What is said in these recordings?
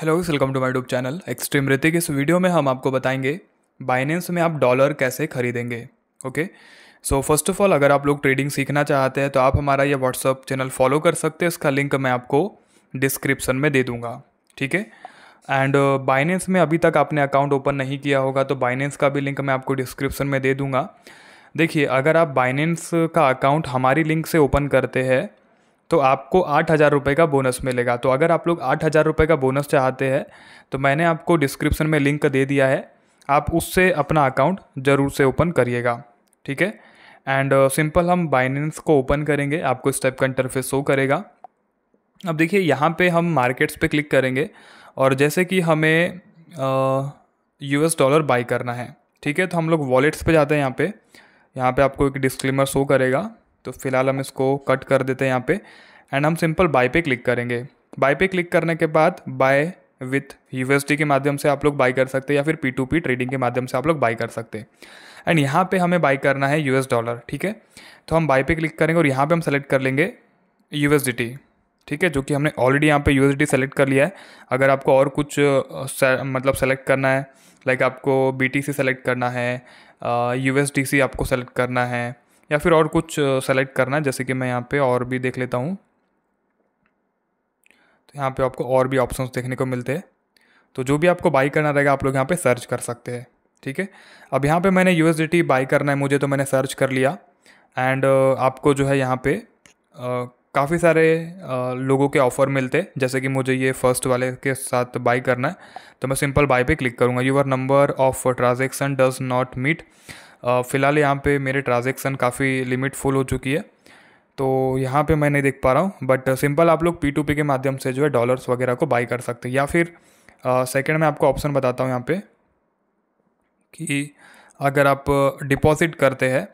hello welcome to my YouTube channel extreme Hrithik इस video में हम आपको बताएंगे बाइनेंस में आप डॉलर कैसे खरीदेंगे okay so first of all अगर आप लोग ट्रेडिंग सीखना चाहते हैं तो आप हमारा ये व्हाट्सअप चैनल फॉलो कर सकते हैं इसका लिंक मैं आपको डिस्क्रिप्सन में दे दूँगा ठीक है एंड बाइनेंस uh, में अभी तक आपने अकाउंट ओपन नहीं किया होगा तो बाइनेंस का भी लिंक मैं आपको डिस्क्रिप्शन में दे दूँगा देखिए अगर आप बाइनेंस का अकाउंट हमारी लिंक से ओपन करते हैं तो आपको आठ हज़ार रुपये का बोनस मिलेगा तो अगर आप लोग आठ हज़ार रुपये का बोनस चाहते हैं तो मैंने आपको डिस्क्रिप्शन में लिंक दे दिया है आप उससे अपना अकाउंट ज़रूर से ओपन करिएगा ठीक है एंड सिंपल हम बाइनेंस को ओपन करेंगे आपको स्टेप का इंटरफेस शो करेगा अब देखिए यहाँ पे हम मार्केट्स पे क्लिक करेंगे और जैसे कि हमें एस डॉलर बाई करना है ठीक है तो हम लोग वॉलेट्स पे जाते हैं यहाँ पे यहाँ पे आपको एक डिस्क्लेमर शो करेगा तो फिलहाल हम इसको कट कर देते हैं यहाँ पे एंड हम सिंपल बाय पे क्लिक करेंगे बाय पे क्लिक करने के बाद बाय विथ यूएसडी के माध्यम से आप लोग बाई कर सकते हैं या फिर पी टू पी ट्रेडिंग के माध्यम से आप लोग बाई कर सकते हैं एंड यहाँ पे हमें बाई करना है यूएस डॉलर ठीक है तो हम बाई पे क्लिक करेंगे और यहाँ पे हम सेलेक्ट कर लेंगे यू एस डी टी ठीक है जो कि हमने ऑलरेडी यहाँ पे डी सेलेक्ट कर लिया है अगर आपको और कुछ से, मतलब सेलेक्ट करना है लाइक आपको बी टी सी सेलेक्ट करना है यू एस डी सी आपको सेलेक्ट करना है या फिर और कुछ सेलेक्ट करना है जैसे कि मैं यहाँ पे और भी देख लेता हूँ तो यहाँ पे आपको और भी ऑप्शंस देखने को मिलते हैं तो जो भी आपको बाई करना रहेगा आप लोग यहाँ पे सर्च कर सकते हैं ठीक है अब यहाँ पे मैंने यू बाई करना है मुझे तो मैंने सर्च कर लिया एंड आपको जो है यहाँ पे काफ़ी सारे लोगों के ऑफ़र मिलते हैं जैसे कि मुझे ये फर्स्ट वाले के साथ बाई करना है तो मैं सिंपल बाई पे क्लिक करूँगा your number of transaction does not meet फ़िलहाल यहाँ पे मेरे ट्रांजेक्शन काफ़ी लिमिट फुल हो चुकी है तो यहाँ पे मैं नहीं देख पा रहा हूँ बट सिंपल आप लोग पी टू पी के माध्यम से जो है डॉलर्स वगैरह को बाई कर सकते हैं या फिर सेकेंड में आपको ऑप्शन बताता हूँ यहाँ पे कि अगर आप डिपॉजिट करते हैं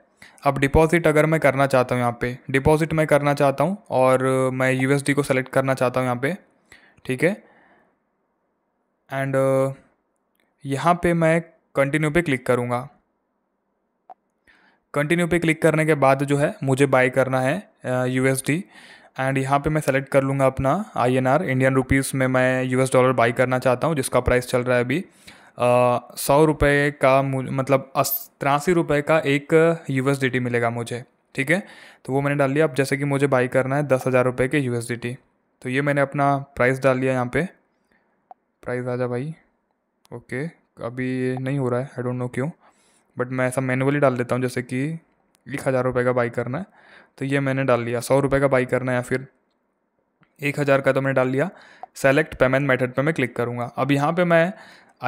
अब डिपॉजिट अगर मैं करना चाहता हूँ यहाँ पे डिपॉजिट मैं करना चाहता हूँ और मैं यू को सेलेक्ट करना चाहता हूँ यहाँ पे ठीक है एंड यहाँ पे मैं कंटिन्यू पे क्लिक करूँगा कंटिन्यू पे क्लिक करने के बाद जो है मुझे बाई करना है यू एस डी एंड यहाँ पे मैं सेलेक्ट कर लूँगा अपना I N R Indian rupees में मैं यू एस डॉलर बाई करना चाहता हूँ जिसका प्राइस चल रहा है अभी uh, सौ रुपये का मतलब तिरासी रुपये का एक यू एस डी टी मिलेगा मुझे ठीक है तो वो मैंने डाल लिया अब जैसे कि मुझे बाई करना है दस हज़ार रुपये के यू एस डी टी तो ये मैंने अपना प्राइस डाल लिया यहाँ पे प्राइस आ जा भाई ओके अभी नहीं हो रहा है आई डोंट नो क्यों बट मैं ऐसा मैनुअली डाल देता हूँ जैसे कि एक हज़ार रुपये का बाई करना है तो ये मैंने डाल लिया सौ रुपये का बाई करना है या फिर एक हज़ार का तो मैंने डाल लिया सेलेक्ट पेमेंट मेथड पे मैं क्लिक करूँगा अब यहाँ पे मैं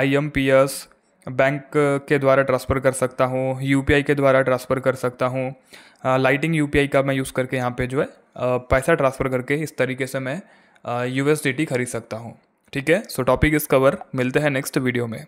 I M P S bank के द्वारा ट्रांसफ़र कर सकता हूँ यू पी आई के द्वारा ट्रांसफ़र कर सकता हूँ लाइटिंग यू पी आई का मैं यूज़ करके यहाँ पे जो है पैसा ट्रांसफ़र करके इस तरीके से मैं यू एस डी टी खरीद सकता हूँ ठीक है सो टॉपिक इस कवर मिलते हैं नेक्स्ट वीडियो में